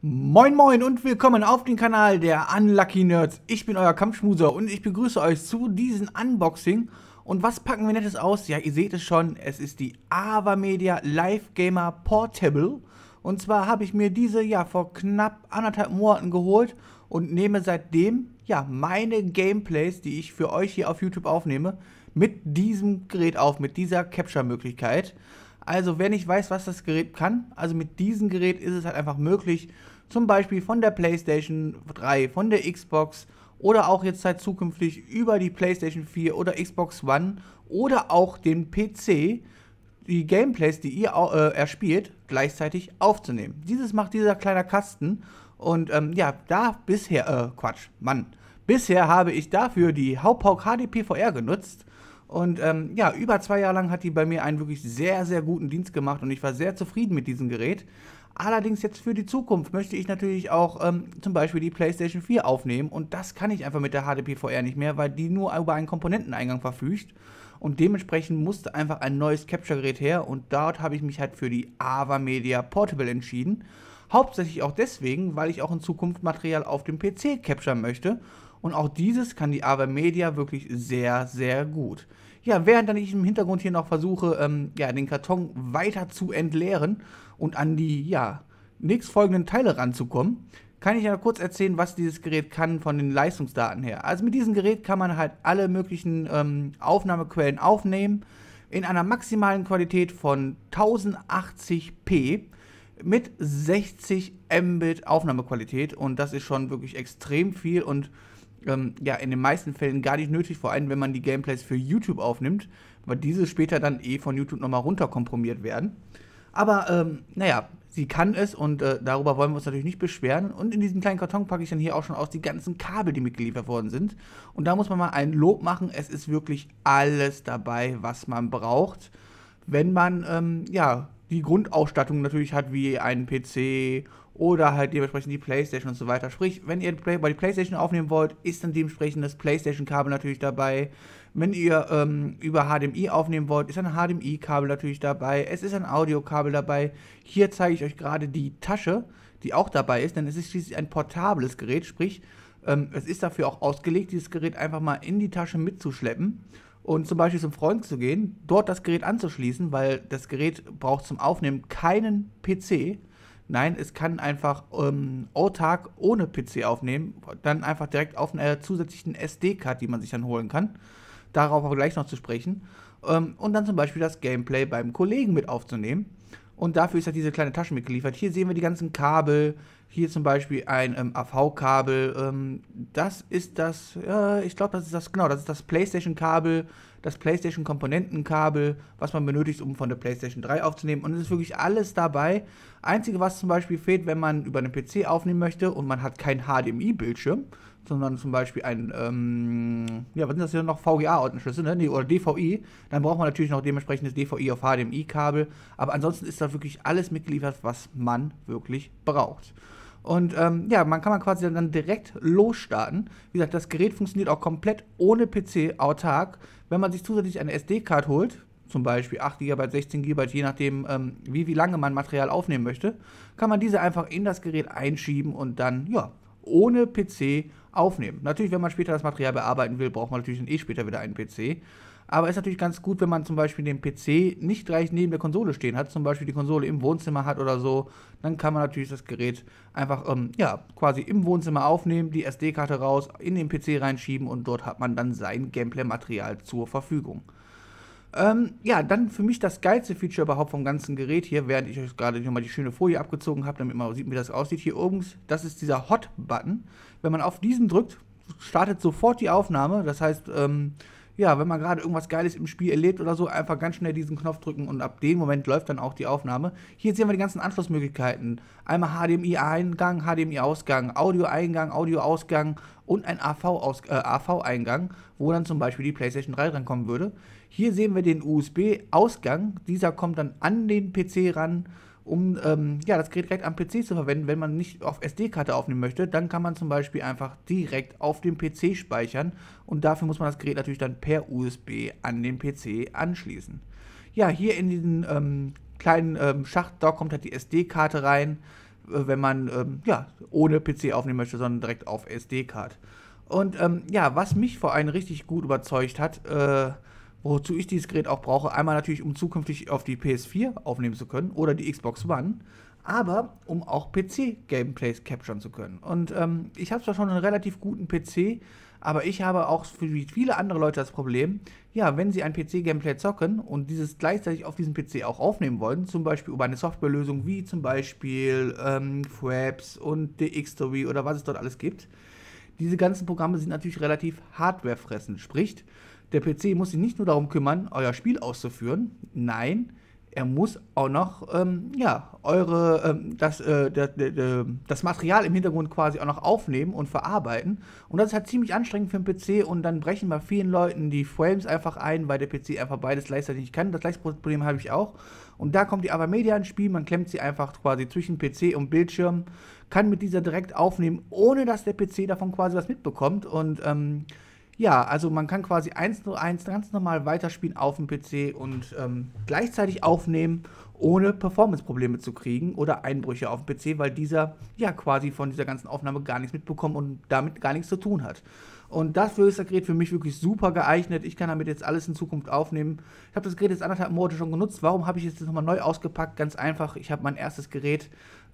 Moin moin und willkommen auf dem Kanal der Unlucky Nerds. Ich bin euer Kampfschmuser und ich begrüße euch zu diesem Unboxing. Und was packen wir nettes aus? Ja, ihr seht es schon, es ist die Ava Media Live Gamer Portable. Und zwar habe ich mir diese ja vor knapp anderthalb Monaten geholt und nehme seitdem ja meine Gameplays, die ich für euch hier auf YouTube aufnehme, mit diesem Gerät auf, mit dieser Capture-Möglichkeit. Also wer nicht weiß, was das Gerät kann, also mit diesem Gerät ist es halt einfach möglich, zum Beispiel von der PlayStation 3, von der Xbox oder auch jetzt halt zukünftig über die PlayStation 4 oder Xbox One oder auch den PC die Gameplays, die ihr äh, erspielt, gleichzeitig aufzunehmen. Dieses macht dieser kleine Kasten und ähm, ja, da bisher, äh, Quatsch, Mann, bisher habe ich dafür die Haupauk HDP VR genutzt und ähm, ja, über zwei Jahre lang hat die bei mir einen wirklich sehr, sehr guten Dienst gemacht und ich war sehr zufrieden mit diesem Gerät. Allerdings jetzt für die Zukunft möchte ich natürlich auch ähm, zum Beispiel die PlayStation 4 aufnehmen und das kann ich einfach mit der HDPVR nicht mehr, weil die nur über einen Komponenteneingang verfügt und dementsprechend musste einfach ein neues Capture-Gerät her und dort habe ich mich halt für die Ava Media Portable entschieden. Hauptsächlich auch deswegen, weil ich auch in Zukunft Material auf dem PC capturen möchte und auch dieses kann die Media wirklich sehr, sehr gut. Ja, während dann ich im Hintergrund hier noch versuche, ähm, ja, den Karton weiter zu entleeren und an die, ja, nächstfolgenden Teile ranzukommen, kann ich ja kurz erzählen, was dieses Gerät kann von den Leistungsdaten her. Also mit diesem Gerät kann man halt alle möglichen ähm, Aufnahmequellen aufnehmen in einer maximalen Qualität von 1080p mit 60 Mbit Aufnahmequalität und das ist schon wirklich extrem viel und ähm, ja in den meisten Fällen gar nicht nötig, vor allem wenn man die Gameplays für YouTube aufnimmt, weil diese später dann eh von YouTube nochmal runterkomprimiert werden. Aber ähm, naja, sie kann es und äh, darüber wollen wir uns natürlich nicht beschweren. Und in diesen kleinen Karton packe ich dann hier auch schon aus die ganzen Kabel, die mitgeliefert worden sind. Und da muss man mal ein Lob machen, es ist wirklich alles dabei, was man braucht, wenn man ähm, ja die Grundausstattung natürlich hat wie einen PC oder halt dementsprechend die Playstation und so weiter. Sprich, wenn ihr bei die Playstation aufnehmen wollt, ist dann dementsprechend das Playstation-Kabel natürlich dabei. Wenn ihr ähm, über HDMI aufnehmen wollt, ist ein HDMI-Kabel natürlich dabei. Es ist ein Audiokabel dabei. Hier zeige ich euch gerade die Tasche, die auch dabei ist, denn es ist schließlich ein portables Gerät, sprich, ähm, es ist dafür auch ausgelegt, dieses Gerät einfach mal in die Tasche mitzuschleppen und zum Beispiel zum Freund zu gehen, dort das Gerät anzuschließen, weil das Gerät braucht zum Aufnehmen keinen PC. Nein, es kann einfach ähm, autark ohne PC aufnehmen, dann einfach direkt auf einer zusätzlichen SD-Card, die man sich dann holen kann. Darauf auch gleich noch zu sprechen. Ähm, und dann zum Beispiel das Gameplay beim Kollegen mit aufzunehmen und dafür ist halt diese kleine Tasche mitgeliefert. Hier sehen wir die ganzen Kabel. Hier zum Beispiel ein ähm, AV-Kabel. Ähm, das ist das, äh, ich glaube, das ist das, genau, das ist das PlayStation-Kabel, das PlayStation-Komponentenkabel, was man benötigt, um von der PlayStation 3 aufzunehmen. Und es ist wirklich alles dabei. Einzige, was zum Beispiel fehlt, wenn man über einen PC aufnehmen möchte und man hat keinen HDMI-Bildschirm, sondern zum Beispiel ein, ähm, ja, was sind das hier noch? vga ordnungsschlüssel ne? Nee, oder DVI. Dann braucht man natürlich noch dementsprechendes DVI auf HDMI-Kabel. Aber ansonsten ist da wirklich alles mitgeliefert, was man wirklich braucht. Und ähm, ja, man kann man quasi dann direkt losstarten. Wie gesagt, das Gerät funktioniert auch komplett ohne PC autark. Wenn man sich zusätzlich eine SD-Card holt, zum Beispiel 8 GB, 16 GB, je nachdem, ähm, wie, wie lange man Material aufnehmen möchte, kann man diese einfach in das Gerät einschieben und dann, ja, ohne PC aufnehmen. Natürlich, wenn man später das Material bearbeiten will, braucht man natürlich dann eh später wieder einen PC. Aber ist natürlich ganz gut, wenn man zum Beispiel den PC nicht gleich neben der Konsole stehen hat, zum Beispiel die Konsole im Wohnzimmer hat oder so, dann kann man natürlich das Gerät einfach ähm, ja, quasi im Wohnzimmer aufnehmen, die SD-Karte raus, in den PC reinschieben und dort hat man dann sein Gameplay-Material zur Verfügung. Ähm, ja, dann für mich das geilste Feature überhaupt vom ganzen Gerät hier, während ich euch gerade nochmal die schöne Folie abgezogen habe, damit man sieht, wie das aussieht. Hier oben, das ist dieser Hot-Button. Wenn man auf diesen drückt, startet sofort die Aufnahme. Das heißt, ähm, ja, wenn man gerade irgendwas Geiles im Spiel erlebt oder so, einfach ganz schnell diesen Knopf drücken und ab dem Moment läuft dann auch die Aufnahme. Hier sehen wir die ganzen Anschlussmöglichkeiten. Einmal HDMI-Eingang, HDMI-Ausgang, Audio-Eingang, Audio-Ausgang und ein AV-Eingang, äh, AV wo dann zum Beispiel die PlayStation 3 rankommen würde. Hier sehen wir den USB-Ausgang. Dieser kommt dann an den PC ran um ähm, ja, das Gerät direkt am PC zu verwenden. Wenn man nicht auf SD-Karte aufnehmen möchte, dann kann man zum Beispiel einfach direkt auf dem PC speichern und dafür muss man das Gerät natürlich dann per USB an den PC anschließen. Ja, hier in diesen ähm, kleinen ähm, Schacht, da kommt halt die SD-Karte rein, äh, wenn man ähm, ja, ohne PC aufnehmen möchte, sondern direkt auf SD-Karte. Und ähm, ja, was mich vor allem richtig gut überzeugt hat, äh, wozu ich dieses Gerät auch brauche. Einmal natürlich, um zukünftig auf die PS4 aufnehmen zu können oder die Xbox One, aber um auch PC-Gameplays capturen zu können. Und ähm, ich habe zwar schon einen relativ guten PC, aber ich habe auch für viele andere Leute das Problem, ja, wenn sie ein PC-Gameplay zocken und dieses gleichzeitig auf diesem PC auch aufnehmen wollen, zum Beispiel über eine Softwarelösung wie zum Beispiel ähm, Fraps und DXtory oder was es dort alles gibt, diese ganzen Programme sind natürlich relativ hardwarefressend. Sprich, der PC muss sich nicht nur darum kümmern, euer Spiel auszuführen, nein, er muss auch noch ähm, ja, eure, ähm, das, äh, das, äh, das Material im Hintergrund quasi auch noch aufnehmen und verarbeiten. Und das ist halt ziemlich anstrengend für den PC und dann brechen bei vielen Leuten die Frames einfach ein, weil der PC einfach beides gleichzeitig nicht kann. Das gleiche Problem habe ich auch. Und da kommt die Avamedia ins Spiel, man klemmt sie einfach quasi zwischen PC und Bildschirm, kann mit dieser direkt aufnehmen, ohne dass der PC davon quasi was mitbekommt. Und ähm, ja, also man kann quasi eins zu eins ganz normal weiterspielen auf dem PC und ähm, gleichzeitig aufnehmen, ohne Performance-Probleme zu kriegen oder Einbrüche auf dem PC, weil dieser ja quasi von dieser ganzen Aufnahme gar nichts mitbekommen und damit gar nichts zu tun hat. Und dafür ist das Gerät für mich wirklich super geeignet. Ich kann damit jetzt alles in Zukunft aufnehmen. Ich habe das Gerät jetzt anderthalb Monate schon genutzt. Warum habe ich es jetzt nochmal neu ausgepackt? Ganz einfach, ich habe mein erstes Gerät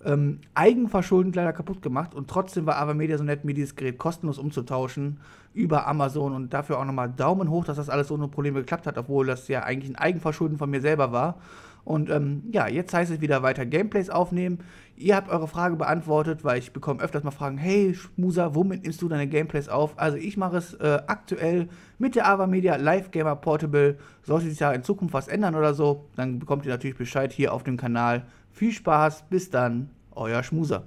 ähm, eigenverschuldend leider kaputt gemacht und trotzdem war Avamedia so nett, mir dieses Gerät kostenlos umzutauschen über Amazon und dafür auch nochmal Daumen hoch, dass das alles ohne Probleme geklappt hat, obwohl das ja eigentlich ein Eigenverschulden von mir selber war. Und ähm, ja, jetzt heißt es wieder weiter Gameplays aufnehmen. Ihr habt eure Frage beantwortet, weil ich bekomme öfters mal Fragen, hey Schmuser, womit nimmst du deine Gameplays auf? Also ich mache es äh, aktuell mit der Ava Media Live Gamer Portable. Sollte sich da in Zukunft was ändern oder so, dann bekommt ihr natürlich Bescheid hier auf dem Kanal. Viel Spaß, bis dann, euer Schmuser.